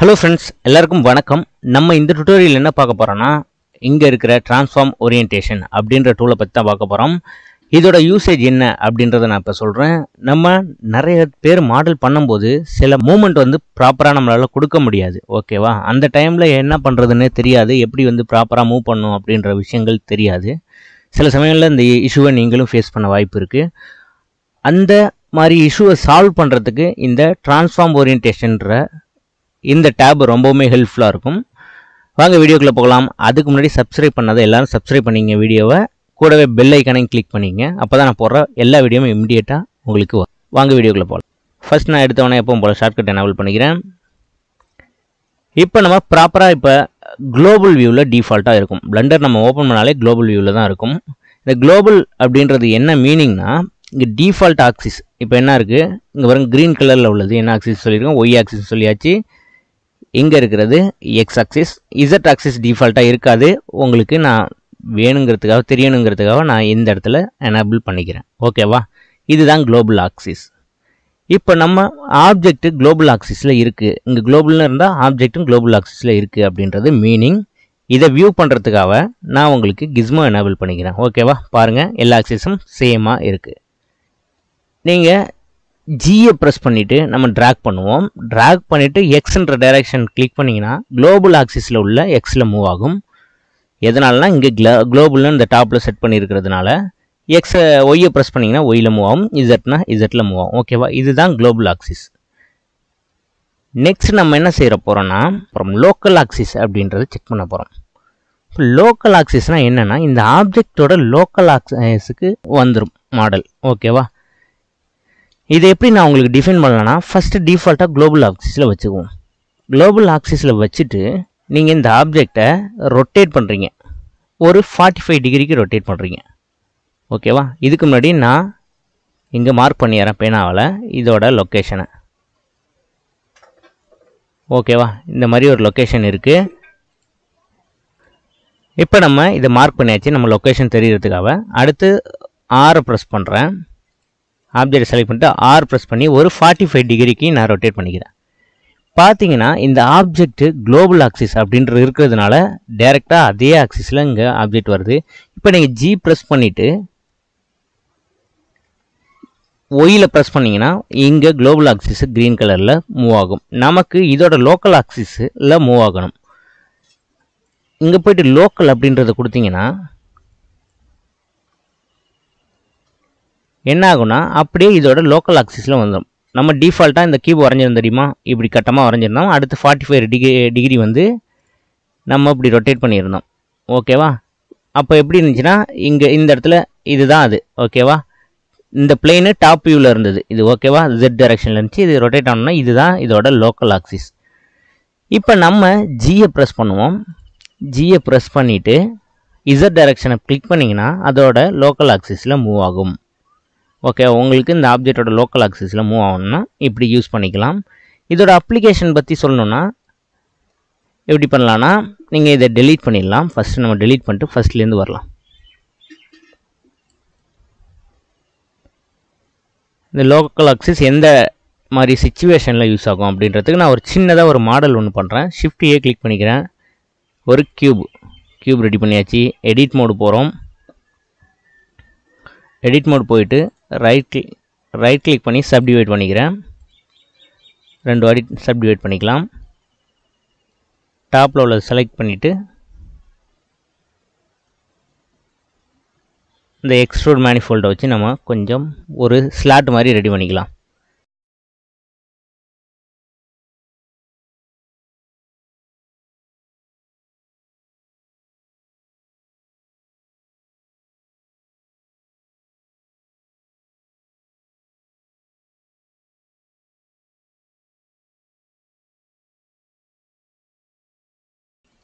hello friends எல்லாருக்கும் வணக்கம் நம்ம இந்த டுட்டோரியல் என்ன பார்க்க போகிறோன்னா இங்கே இருக்கிற டிரான்ஸ்ஃபார்ம் ஓரியன்டேஷன் அப்படின்ற டூலை பற்றி தான் பார்க்க போகிறோம் இதோட யூசேஜ் என்ன அப்படின்றத நான் இப்போ சொல்கிறேன் நம்ம நிறைய பேர் மாடல் பண்ணும்போது சில மூமெண்ட் வந்து ப்ராப்பராக நம்மளால் கொடுக்க முடியாது ஓகேவா அந்த டைமில் என்ன பண்ணுறதுன்னே தெரியாது எப்படி வந்து ப்ராப்பராக மூவ் பண்ணும் அப்படின்ற விஷயங்கள் தெரியாது சில சமயங்களில் இந்த இஷ்யூவை நீங்களும் ஃபேஸ் பண்ண வாய்ப்பு இருக்குது அந்த மாதிரி இஷ்யூவை சால்வ் பண்ணுறதுக்கு இந்த டிரான்ஸ்ஃபார்ம் ஓரியன்டேஷன்ற இந்த டேப் ரொம்பவுமே ஹெல்ப்ஃபுல்லாக இருக்கும் வாங்க வீடியோக்குள்ளே போகலாம் அதுக்கு முன்னாடி சப்ஸ்கிரைப் பண்ணாத எல்லோரும் சப்ஸ்கிரைப் பண்ணிங்க வீடியோவை கூடவே பெல் ஐக்கானையும் கிளிக் பண்ணிங்க அப்போ தான் நான் போடுற எல்லா வீடியோவும் இம்மிடியேட்டாக உங்களுக்கு வாங்க வீடியோக்குள்ளே போகலாம் ஃபஸ்ட் நான் எடுத்தவொடனே எப்பவும் போல் ஷார்ட்கட் எனவல் பண்ணிக்கிறேன் இப்போ நம்ம ப்ராப்பராக இப்போ குளோபல் வியூவில் டிஃபால்ட்டாக இருக்கும் பிளண்டர் நம்ம ஓப்பன் பண்ணாலே குளோபல் வியூவில் தான் இருக்கும் இந்த குளோபல் அப்படின்றது என்ன மீனிங்னா இங்கே டிஃபால்ட் ஆக்சிஸ் இப்போ என்ன இருக்குது இங்கே வரும் க்ரீன் கலரில் உள்ளது என்ன ஆக்சிஸ் சொல்லியிருக்கோம் ஒய் ஆக்சிஸ் சொல்லியாச்சு இங்கே இருக்கிறது எக்ஸ் ஆக்சிஸ் இசட் ஆக்சிஸ் டிஃபால்ட்டாக இருக்காது உங்களுக்கு நான் வேணுங்கிறதுக்காக தெரியணுங்கிறதுக்காக நான் இந்த இடத்துல எனேபிள் பண்ணிக்கிறேன் ஓகேவா இதுதான் குளோபல் ஆக்சிஸ் இப்போ நம்ம ஆப்ஜெக்ட் குளோபல் ஆக்சிஸில் இருக்குது இங்கே குளோபல்னு இருந்தால் ஆப்ஜெக்ட்டும் குளோபல் ஆக்சிஸில் இருக்குது அப்படின்றது மீனிங் இதை வியூ பண்ணுறதுக்காக நான் உங்களுக்கு கிஸ்மோ எனேபிள் பண்ணிக்கிறேன் ஓகேவா பாருங்கள் எல்லா ஆக்சிஸும் சேமாக இருக்குது நீங்கள் ஜியை ப்ரெஸ் பண்ணிவிட்டு நம்ம ட்ராக் பண்ணுவோம் ட்ராக் பண்ணிவிட்டு எக்ஸ்ன்ற டைரக்ஷன் கிளிக் பண்ணிங்கன்னா குளோபல் ஆக்சிஸில் உள்ள எக்ஸில் மூவ் ஆகும் எதனாலனா இங்கே க்ளோ குளோபல்னு இந்த டாப்பில் செட் பண்ணியிருக்கிறதுனால எக்ஸை ஒய்யை ப்ரெஸ் பண்ணிங்கன்னா ஒய்யில் மூவ் ஆகும் இசட்னா இசட்டில் மூவ் ஆகும் ஓகேவா இதுதான் குளோபல் ஆக்சிஸ் நெக்ஸ்ட் நம்ம என்ன செய்கிற போகிறோன்னா அப்புறம் லோக்கல் ஆக்சிஸ் அப்படின்றத செக் பண்ண போகிறோம் லோக்கல் ஆக்சிஸ்னால் என்னென்னா இந்த ஆப்ஜெக்டோட லோக்கல் ஆக்சிஸுக்கு வந்துடும் மாடல் ஓகேவா இது எப்படி நான் உங்களுக்கு டிஃபைன் பண்ணலன்னா ஃபஸ்ட்டு டிஃபால்ட்டாக குளோபல் ஆக்சிஸில் வச்சுக்குவோம் குளோபல் ஆக்சிஸில் வச்சுட்டு நீங்கள் இந்த ஆப்ஜெக்டை ரொட்டேட் பண்ணுறீங்க ஒரு ஃபார்ட்டி ஃபைவ் டிகிரிக்கு ரொட்டேட் பண்ணுறீங்க ஓகேவா இதுக்கு முன்னாடி நான் இங்கே மார்க் பண்ணிடுறேன் பேனாவில் இதோட லொக்கேஷனை ஓகேவா இந்த மாதிரி ஒரு லொக்கேஷன் இருக்குது இப்போ நம்ம இதை மார்க் பண்ணியாச்சு நம்ம லொக்கேஷன் தெரிகிறதுக்காக அடுத்து ஆரை ப்ரெஸ் பண்ணுறேன் ஆப்ஜெக்ட் செலக்ட் பண்ணிட்டு ஆர் ப்ரெஸ் பண்ணி ஒரு ஃபார்ட்டி ஃபைவ் டிகிரிக்கு நான் ரொட்டேட் பண்ணிக்கிறேன் பார்த்தீங்கன்னா இந்த ஆப்ஜெக்ட் குளோபல் ஆக்சிஸ் அப்படின்றது இருக்கிறதுனால டேரெக்டாக அதே ஆக்சிஸில் இங்கே ஆப்ஜெக்ட் வருது இப்போ நீங்கள் ஜி ப்ரெஸ் பண்ணிவிட்டு ஒயில் ப்ரெஸ் பண்ணிங்கன்னா இங்கே குளோபல் ஆக்சிஸ் க்ரீன் கலரில் மூவ் ஆகும் நமக்கு இதோட லோக்கல் ஆக்சிஸில் மூவ் ஆகணும் இங்கே போய்ட்டு லோக்கல் அப்படின்றத கொடுத்தீங்கன்னா என்ன அப்படியே இதோட லோக்கல் ஆக்சிஸில் வந்துடும் நம்ம டிஃபால்ட்டாக இந்த கீப் வரைஞ்சிருந்தோம் தெரியுமா இப்படி கட்டமாக வரைஞ்சிருந்தோம் அடுத்து ஃபார்ட்டி ஃபைவ் டிகிரி டிகிரி வந்து நம்ம இப்படி ரொட்டேட் பண்ணியிருந்தோம் ஓகேவா அப்போ எப்படி இருந்துச்சுன்னா இங்கே இந்த இடத்துல இதுதான் அது ஓகேவா இந்த பிளெயினு டாப் வியூவில் இருந்தது இது ஓகேவா ஜெட் டைரக்ஷனில் இருந்துச்சு இது ரொட்டேட் ஆனோம்னா இதுதான் இதோட லோக்கல் ஆக்சிஸ் இப்போ நம்ம ஜியை ப்ரெஸ் பண்ணுவோம் ஜியை ப்ரெஸ் பண்ணிவிட்டு இசட் டைரக்ஷனை கிளிக் பண்ணிங்கன்னா அதோட லோக்கல் ஆக்சிஸில் மூவ் ஆகும் ஓகே உங்களுக்கு இந்த ஆப்ஜெக்டோட லோக்கல் ஆக்சிஸில் மூவ் ஆகணும்னா இப்படி யூஸ் பண்ணிக்கலாம் இதோட அப்ளிகேஷன் பற்றி சொல்லணுன்னா எப்படி பண்ணலான்னா நீங்கள் இதை டெலீட் பண்ணிடலாம் ஃபஸ்ட்டு நம்ம டெலீட் பண்ணிட்டு ஃபஸ்ட்லேருந்து வரலாம் இந்த லோக்கல் அக்சிஸ் எந்த மாதிரி சுச்சுவேஷனில் யூஸ் ஆகும் அப்படின்றதுக்கு நான் ஒரு சின்னதாக ஒரு மாடல் ஒன்று பண்ணுறேன் ஷிஃப்ட் ஏ கிளிக் பண்ணிக்கிறேன் ஒரு க்யூப் க்யூப் ரெடி பண்ணியாச்சு எடிட் மோடு போகிறோம் எடிட் மோடு போயிட்டு ரைட் ரைட் கிளிக் பண்ணி சப்டிவேட் பண்ணிக்கிறேன் ரெண்டு வாடி சப்டிவேட் பண்ணிக்கலாம் டாப்பில் உள்ள செலக்ட் பண்ணிவிட்டு இந்த எக்ஸ்ட்ரோட் மேனிஃபோல்டை வச்சு நம்ம கொஞ்சம் ஒரு ஸ்லாட் மாதிரி ரெடி பண்ணிக்கலாம்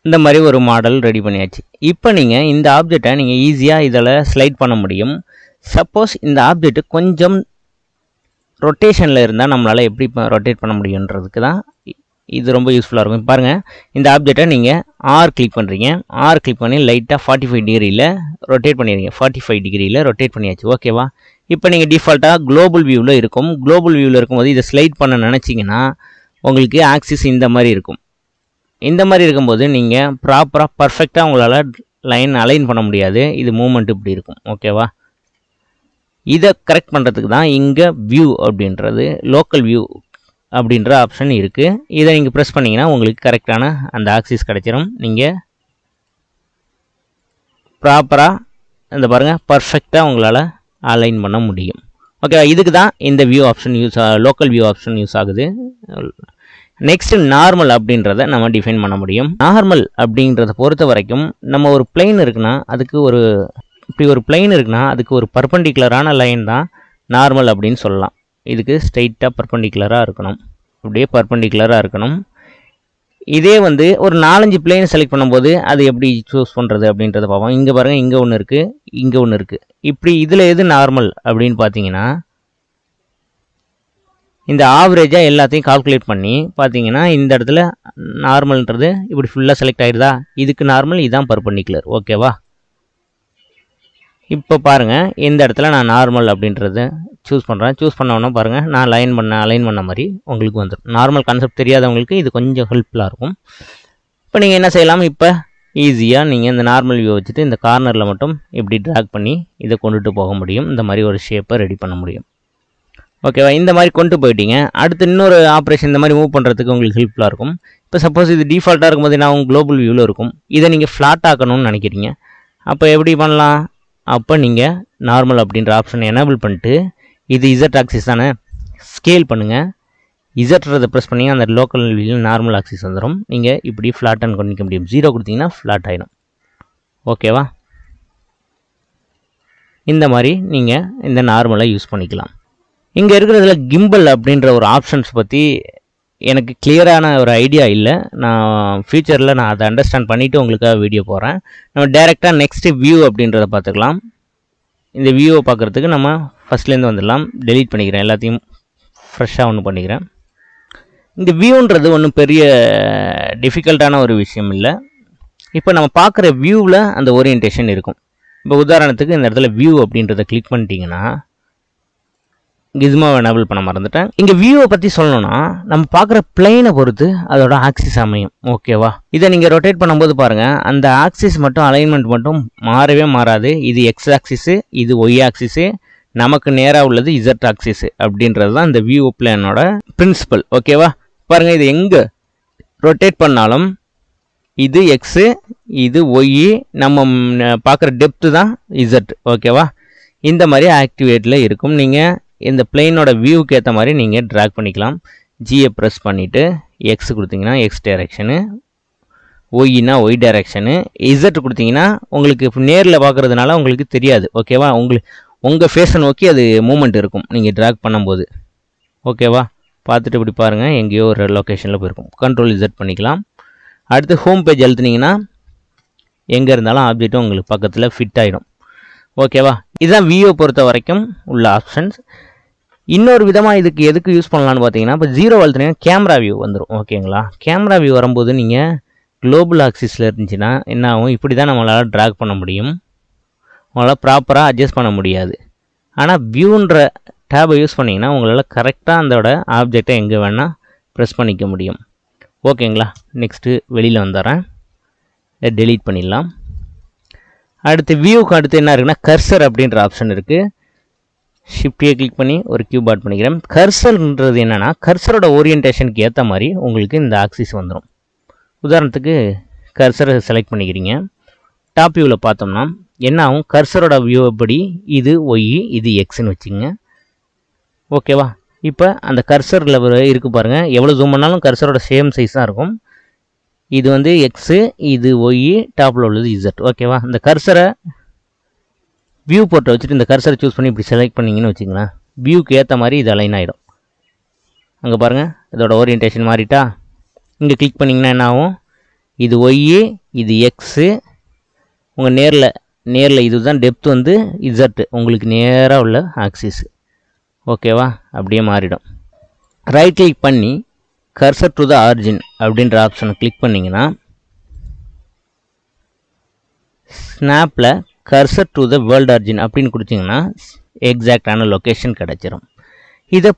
இந்த மாதிரி ஒரு மாடல் ரெடி பண்ணியாச்சு இப்போ நீங்கள் இந்த ஆப்ஜெக்டை நீங்கள் ஈஸியாக இதில் ஸ்லைட் பண்ண முடியும் சப்போஸ் இந்த ஆப்ஜெக்ட் கொஞ்சம் ரொட்டேஷனில் இருந்தால் நம்மளால் எப்படி ரொட்டேட் பண்ண முடியுன்றதுக்கு தான் இது ரொம்ப யூஸ்ஃபுல்லாக இருக்கும் பாருங்கள் இந்த ஆப்ஜெக்டை நீங்கள் ஆர் கிளிக் பண்ணுறீங்க ஆர் கிளிக் பண்ணி லைட்டாக ஃபார்ட்டி ஃபைவ் டிகிரியில் ரொட்டேட் பண்ணிடுங்க ஃபார்ட்டி ஃபைவ் டிகிரியில் ரொட்டேட் பண்ணியாச்சு ஓகேவா இப்போ நீங்கள் டிஃபால்ட்டாக குளோபல் வியூவில் இருக்கும் குளோபல் வியூவில் இருக்கும்போது இதை ஸ்லைட் பண்ண நினச்சிங்கன்னா உங்களுக்கு ஆக்சிஸ் இந்த மாதிரி இருக்கும் இந்த மாதிரி இருக்கும்போது நீங்கள் ப்ராப்பராக பர்ஃபெக்டாக உங்களால் லைன் அலைன் பண்ண முடியாது இது மூமெண்ட் இப்படி இருக்கும் ஓகேவா இதை கரெக்ட் பண்ணுறதுக்கு தான் இங்கே வியூ அப்படின்றது லோக்கல் வியூ அப்படின்ற ஆப்ஷன் இருக்குது இதை நீங்கள் ப்ரெஸ் பண்ணிங்கன்னா உங்களுக்கு கரெக்டான அந்த ஆக்சிஸ் கிடச்சிரும் நீங்கள் ப்ராப்பராக இந்த பாருங்கள் பர்ஃபெக்டாக உங்களால் அலைன் பண்ண முடியும் ஓகேவா இதுக்கு தான் இந்த view option use local view option use ஆகுது நெக்ஸ்ட் நார்மல் அப்படின்றத நம்ம டிஃபைன் பண்ண முடியும் நார்மல் அப்படின்றத பொறுத்த வரைக்கும் நம்ம ஒரு பிளைன் இருக்குன்னா அதுக்கு ஒரு இப்படி ஒரு பிளைன் இருக்குன்னா அதுக்கு ஒரு பர்பண்டிகுலரான லைன் தான் நார்மல் அப்படின்னு சொல்லலாம் இதுக்கு ஸ்ட்ரைட்டாக பர்பண்டிகுலராக இருக்கணும் அப்படியே பர்பண்டிகுலராக இருக்கணும் இதே வந்து ஒரு நாலஞ்சு பிளைன் செலக்ட் பண்ணும்போது அது எப்படி சூஸ் பண்ணுறது அப்படின்றத பார்ப்போம் இங்கே பாருங்கள் இங்கே ஒன்று இருக்குது இங்கே ஒன்று இருக்குது இப்படி இதில் எது நார்மல் அப்படின்னு பார்த்தீங்கன்னா இந்த ஆவரேஜாக எல்லாத்தையும் கால்குலேட் பண்ணி பார்த்தீங்கன்னா இந்த இடத்துல நார்மல்ன்றது இப்படி ஃபுல்லாக செலக்ட் ஆகிடுதா இதுக்கு நார்மல் இதான் பர்பண்டிகுலர் ஓகேவா இப்போ பாருங்கள் இந்த இடத்துல நான் நார்மல் அப்படின்றது சூஸ் பண்ணுறேன் சூஸ் பண்ணோன்னா பாருங்கள் நான் லைன் பண்ண அலைன் பண்ண மாதிரி உங்களுக்கு வந்துடும் நார்மல் கான்செப்ட் தெரியாதவங்களுக்கு இது கொஞ்சம் ஹெல்ப்ஃபுல்லாக இருக்கும் இப்போ நீங்கள் என்ன செய்யலாம் இப்போ ஈஸியாக நீங்கள் இந்த நார்மல் வியூ வச்சுட்டு இந்த கார்னரில் மட்டும் இப்படி ட்ராக் பண்ணி இதை கொண்டுட்டு போக முடியும் இந்த மாதிரி ஒரு ஷேப்பை ரெடி பண்ண முடியும் ஓகேவா இந்த மாதிரி கொண்டு போயிட்டீங்க அடுத்து இன்னொரு ஆப்ரேஷன் இந்த மாதிரி மூவ் பண்ணுறதுக்கு உங்களுக்கு ஹெல்ப்ஃபுல்லாக இருக்கும் இப்போ சப்போஸ் இது டிஃபால்ட்டாக இருக்கும்போது நான் உங்கள் குளோபல் வியூவில் இருக்கும் இதை நீங்கள் ஃப்ளாட் ஆக்கணும்னு நினைக்கிறீங்க அப்போ எப்படி பண்ணலாம் அப்போ நீங்கள் நார்மல் அப்படின்ற ஆப்ஷனை எனேபிள் பண்ணிட்டு இது இசட் ஆக்சிஸ் தானே ஸ்கேல் பண்ணுங்கள் இசட்றதை ப்ரெஸ் பண்ணி அந்த லோக்கல் வியூவில் நார்மல் ஆக்சிஸ் வந்துடும் நீங்கள் இப்படி ஃப்ளாட் அண்ட் கொண்டிக்க முடியும் ஜீரோ கொடுத்தீங்கன்னா ஃப்ளாட் ஆகிடும் ஓகேவா இந்த மாதிரி நீங்கள் இந்த நார்மலாக யூஸ் பண்ணிக்கலாம் இங்கே இருக்கிறதுல கிம்பல் அப்படின்ற ஒரு ஆப்ஷன்ஸ் பற்றி எனக்கு கிளியரான ஒரு ஐடியா இல்லை நான் ஃப்யூச்சரில் நான் அதை அண்டர்ஸ்டாண்ட் பண்ணிவிட்டு உங்களுக்காக வீடியோ போகிறேன் நம்ம டேரெக்டாக நெக்ஸ்ட்டு வியூ அப்படின்றத பார்த்துக்கலாம் இந்த வியூவை பார்க்குறதுக்கு நம்ம ஃபஸ்ட்லேருந்து வந்துடலாம் டெலீட் பண்ணிக்கிறேன் எல்லாத்தையும் ஃப்ரெஷ்ஷாக ஒன்று பண்ணிக்கிறேன் இந்த வியூன்றது ஒன்றும் பெரிய டிஃபிகல்ட்டான ஒரு விஷயம் இல்லை இப்போ நம்ம பார்க்குற வியூவில் அந்த ஓரியன்டேஷன் இருக்கும் இப்போ உதாரணத்துக்கு இந்த இடத்துல வியூ அப்படின்றத கிளிக் பண்ணிட்டீங்கன்னா கிஸ்மாவை எனபிள் பண்ண மறந்துட்டேன் இங்கே வியூவை பற்றி சொல்லணும்னா நம்ம பார்க்குற பிளைனை பொறுத்து அதோட ஆக்சிஸ் அமையும் ஓகேவா இதை நீங்கள் ரொட்டேட் பண்ணும்போது பாருங்கள் அந்த ஆக்சிஸ் மட்டும் அலைன்மெண்ட் மட்டும் மாறவே மாறாது இது எக்ஸ் ஆக்சிஸு இது ஒய் ஆக்சிஸு நமக்கு நேராக உள்ளது இசட் ஆக்சிஸ் அப்படின்றது தான் இந்த வியூ பிளானோட பிரின்சிபல் ஓகேவா பாருங்கள் இது எங்கே ரொட்டேட் பண்ணாலும் இது எக்ஸு இது ஒய் நம்ம பார்க்குற டெப்த்து தான் இசட் ஓகேவா இந்த மாதிரி ஆக்டிவேட்டில் இருக்கும் நீங்கள் இந்த பிளெயினோட வியூக்கு ஏற்ற மாதிரி நீங்கள் ட்ராக் பண்ணிக்கலாம் ஜியை ப்ரெஸ் பண்ணிவிட்டு எக்ஸ் கொடுத்தீங்கன்னா எக்ஸ் டைரெக்ஷனு ஒய்னா ஒய் டைரெக்ஷனு இசட் கொடுத்தீங்கன்னா உங்களுக்கு நேரில் பார்க்குறதுனால உங்களுக்கு தெரியாது ஓகேவா உங்களுக்கு உங்கள் ஃபேஷன் நோக்கி அது மூமெண்ட் இருக்கும் நீங்கள் ட்ராக் பண்ணும்போது ஓகேவா பார்த்துட்டு இப்படி பாருங்கள் எங்கேயோ ஒரு லொக்கேஷனில் போயிருக்கும் கண்ட்ரோல் இசட் பண்ணிக்கலாம் அடுத்து ஹோம் பேஜ் எழுத்துனீங்கன்னா எங்கே இருந்தாலும் ஆப்ஜெக்ட்டும் உங்களுக்கு பக்கத்தில் ஃபிட் ஆகிடும் ஓகேவா இதுதான் வியூ பொறுத்த வரைக்கும் உள்ள ஆப்ஷன்ஸ் இன்னொரு விதமாக இதுக்கு எதுக்கு யூஸ் பண்ணலான்னு பார்த்தீங்கன்னா இப்போ ஜீரோ அழுத்துனீங்கன்னா கேமரா வியூ வந்துடும் ஓகேங்களா கேமரா வியூ வரும்போது நீங்கள் குளோபல் ஆக்சிஸில் இருந்துச்சுன்னா என்ன ஆகும் இப்படி தான் நம்மளால் ட்ராக் பண்ண முடியும் உங்களால் ப்ராப்பராக அட்ஜஸ்ட் பண்ண முடியாது ஆனால் வியூன்ற டேபை யூஸ் பண்ணிங்கன்னா உங்களால் கரெக்டாக அதோட ஆப்ஜெக்டை எங்கே வேணால் ப்ரெஸ் பண்ணிக்க முடியும் ஓகேங்களா நெக்ஸ்ட்டு வெளியில் வந்துடுறேன் டெலீட் பண்ணிடலாம் அடுத்து வியூக்கு அடுத்து என்ன இருக்குன்னா கர்சர் அப்படின்ற ஆப்ஷன் இருக்குது ஷிஃப்டியை கிளிக் பண்ணி ஒரு கியூப் ஆட் பண்ணிக்கிறேன் கர்சல்ன்றது என்னென்னா கர்சரோட ஓரியன்டேஷனுக்கு ஏற்ற மாதிரி உங்களுக்கு இந்த ஆக்சிஸ் வந்துடும் உதாரணத்துக்கு கர்சரை செலக்ட் பண்ணிக்கிறீங்க டாப் வியூவில் பார்த்தோம்னா என்ன ஆகும் கர்சரோட வியூ படி இது ஒய் இது எக்ஸ்ன்னு வச்சுங்க ஓகேவா இப்போ அந்த கர்சரில் இருக்குது பாருங்கள் எவ்வளோ ஜூம் பண்ணாலும் கர்சரோட சேம் சைஸ் தான் இருக்கும் இது வந்து எக்ஸு இது ஒய் டாப்பில் உள்ளது இசட் ஓகேவா இந்த கர்சரை வியூ போர்ட்டை வச்சுட்டு இந்த கர்சரை சூஸ் பண்ணி இப்படி செலக்ட் பண்ணிங்கன்னு வச்சுங்களேன் வியூக்கு ஏற்ற மாதிரி இது அலைன் ஆகிடும் அங்கே பாருங்கள் இதோட ஓரியன்டேஷன் மாறிட்டா இங்கே கிளிக் பண்ணிங்கன்னா என்ன ஆகும் இது ஒய்யு இது எக்ஸு உங்கள் நேரில் நேரில் இது தான் டெப்த் வந்து இசட்டு உங்களுக்கு நேராக உள்ள ஆக்சிஸ் ஓகேவா அப்படியே மாறிடும் ரைட் கிளிக் பண்ணி கர்சர் டு த ஆர்ஜின் அப்படின்ற ஆப்ஷனை கிளிக் பண்ணிங்கன்னா ஸ்னாப்பில் cursor to the world origin அப்படின்னு கொடுத்தீங்கன்னா எக்ஸாக்டான லொக்கேஷன் கிடச்சிரும் இதை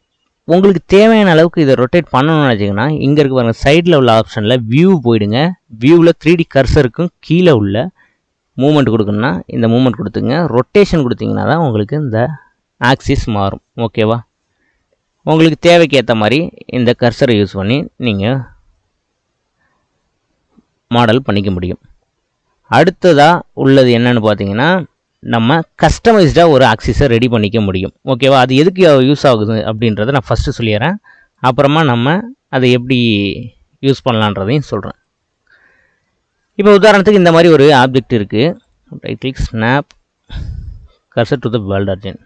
உங்களுக்கு தேவையான அளவுக்கு இதை ரொட்டேட் பண்ணணும்னு வச்சிங்கன்னா இங்கே இருக்க பாருங்கள் சைடில் உள்ள ஆப்ஷனில் வியூ போயிடுங்க வியூவில் த்ரீ டி கர்சருக்கும் கீழே உள்ள மூமெண்ட் கொடுக்கணுன்னா இந்த மூமெண்ட் கொடுத்துங்க ரொட்டேஷன் கொடுத்தீங்கன்னா தான் உங்களுக்கு இந்த ஆக்சிஸ் மாறும் ஓகேவா உங்களுக்கு தேவைக்கு ஏற்ற மாதிரி இந்த கர்சரை யூஸ் பண்ணி நீங்கள் மாடல் பண்ணிக்க முடியும் அடுத்ததாக உள்ளது என்னென்னு பார்த்தீங்கன்னா நம்ம கஸ்டமைஸ்டாக ஒரு ஆக்சிஸை ரெடி பண்ணிக்க முடியும் ஓகேவா அது எதுக்கு யூஸ் ஆகுது அப்படின்றத நான் ஃபஸ்ட்டு சொல்லிடுறேன் அப்புறமா நம்ம அதை எப்படி யூஸ் பண்ணலான்றதையும் சொல்கிறேன் இப்போ உதாரணத்துக்கு இந்த மாதிரி ஒரு ஆப்ஜெக்ட் இருக்குது right click snap cursor to the world origin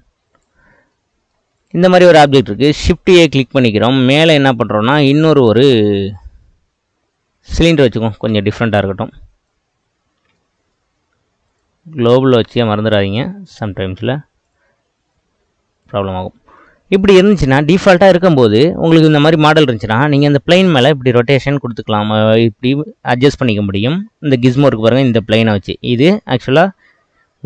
இந்த மாதிரி ஒரு ஆப்ஜெக்ட் இருக்குது ஷிஃப்டியை கிளிக் பண்ணிக்கிறோம் மேலே என்ன பண்ணுறோன்னா இன்னொரு ஒரு சிலிண்டர் வச்சுக்கோம் கொஞ்சம் டிஃப்ரெண்ட்டாக இருக்கட்டும் க்ளோபலில் வச்சே மறந்துடாதீங்க சம்டைம்ஸில் ப்ராப்ளம் ஆகும் இப்படி இருந்துச்சுன்னா டிஃபால்ட்டாக இருக்கும்போது உங்களுக்கு இந்த மாதிரி மாடல் இருந்துச்சுன்னா நீங்கள் இந்த பிளைன் மேலே இப்படி ரொட்டேஷன் கொடுத்துக்கலாம் இப்படி அட்ஜஸ்ட் பண்ணிக்க முடியும் இந்த கிஸ்மோ இருக்கு பாருங்கள் இந்த பிளைனை வச்சு இது ஆக்சுவலாக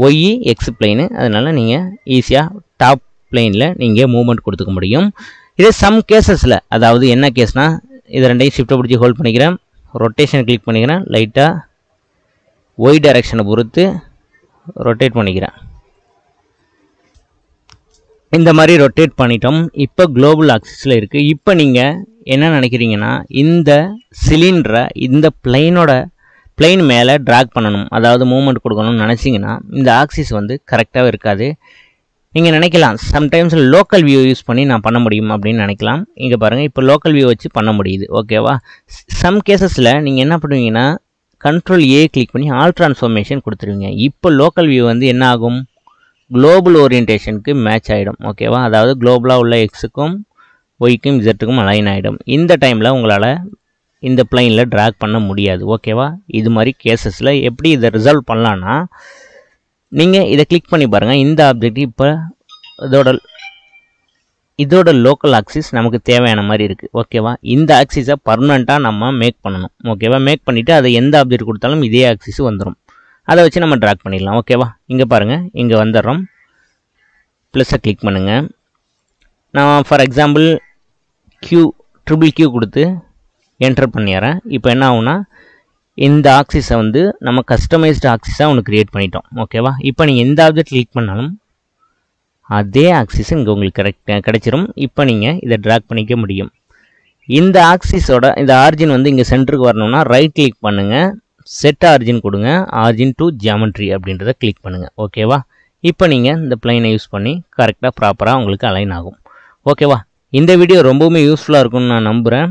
ஒய் எக்ஸ் பிளைனு அதனால் நீங்கள் ஈஸியாக டாப் பிளைனில் நீங்கள் மூவ்மெண்ட் கொடுத்துக்க முடியும் இதே சம் கேசஸில் அதாவது என்ன கேஸ்னால் இது ரெண்டையும் ஷிஃப்ட்டை பிடிச்சி ஹோல்ட் பண்ணிக்கிறேன் ரொட்டேஷன் கிளிக் பண்ணிக்கிறேன் லைட்டாக ஒய் டைரக்ஷனை பொறுத்து ரொட்டேட் பண்ணிக்கிறேன் இந்த மாதிரி ரொட்டேட் பண்ணிட்டோம் இப்போ குளோபல் ஆக்சிஸில் இருக்குது இப்போ நீங்கள் என்ன நினைக்கிறீங்கன்னா இந்த சிலிண்டரை இந்த பிளெயினோட பிளெயின் மேலே ட்ராக் பண்ணணும் அதாவது மூமெண்ட் கொடுக்கணும்னு நினச்சிங்கன்னா இந்த ஆக்சிஸ் வந்து கரெக்டாக இருக்காது நீங்கள் நினைக்கலாம் சம்டைம்ஸ் லோக்கல் வியூ யூஸ் பண்ணி நான் பண்ண முடியும் அப்படின்னு நினைக்கலாம் இங்கே பாருங்கள் இப்போ லோக்கல் வியூ வச்சு பண்ண முடியுது ஓகேவா சம் கேசஸில் நீங்கள் என்ன பண்ணுவீங்கன்னா கண்ட்ரோல் ஏ கிளிக் பண்ணி ஆல் ட்ரான்ஸ்ஃபார்மேஷன் கொடுத்துருவீங்க இப்போ லோக்கல் வியூ வந்து என்ன ஆகும் குளோபல் ஓரியன்டேஷனுக்கு மேட்ச் ஆகிடும் ஓகேவா அதாவது குளோபலாக உள்ள எக்ஸுக்கும் ஒய்க்கும் இசட்டுக்கும் அலைன் ஆகிடும் இந்த டைமில் உங்களால் இந்த பிளைனில் ட்ராக் பண்ண முடியாது ஓகேவா இது மாதிரி கேசஸில் எப்படி இதை ரிசால்வ் பண்ணலான்னா நீங்கள் இதை கிளிக் பண்ணி பாருங்கள் இந்த ஆப்ஜெக்ட் இப்போ இதோட இதோட லோக்கல் ஆக்சிஸ் நமக்கு தேவையான மாதிரி இருக்குது ஓகேவா இந்த ஆக்சிஸை பர்மனெண்ட்டாக நம்ம மேக் பண்ணணும் ஓகேவா மேக் பண்ணிவிட்டு அதை எந்த ஆப்ஜெக்ட் கொடுத்தாலும் இதே ஆக்சிஸ் வந்துடும் அதை வச்சு நம்ம ட்ராக் பண்ணிடலாம் ஓகேவா இங்கே பாருங்கள் இங்கே வந்துடுறோம் ப்ளஸ்ஸை கிளிக் பண்ணுங்கள் நான் for example Q triple Q கொடுத்து என்டர் பண்ணிடுறேன் இப்போ என்ன ஆகுனா இந்த ஆக்சிஸை வந்து நம்ம கஸ்டமைஸ்டு ஆக்சிஸாக ஒன்று க்ரியேட் பண்ணிட்டோம் ஓகேவா இப்போ நீங்கள் எந்த ஆப்ஜெக்ட் கிளிக் பண்ணாலும் அதே ஆக்சிஸ் இங்கே உங்களுக்கு கரெக்ட் கிடச்சிரும் இப்போ நீங்கள் இதை ட்ராக் பண்ணிக்க முடியும் இந்த ஆக்சிஸோட இந்த ஆர்ஜின் வந்து இங்கே சென்டருக்கு வரணும்னா ரைட் கிளிக் பண்ணுங்கள் செட் ஆர்ஜின் கொடுங்க ஆர்ஜின் டு ஜியாமெட்ரி அப்படின்றத கிளிக் பண்ணுங்கள் ஓகேவா இப்போ நீங்கள் இந்த பிளைனை யூஸ் பண்ணி கரெக்டாக ப்ராப்பராக உங்களுக்கு அலைன் ஆகும் ஓகேவா இந்த வீடியோ ரொம்பவுமே யூஸ்ஃபுல்லாக இருக்கும்னு நான் நம்புகிறேன்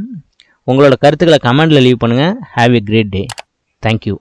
உங்களோட கருத்துக்களை கமெண்டில் லீவ் பண்ணுங்கள் have a great day thank you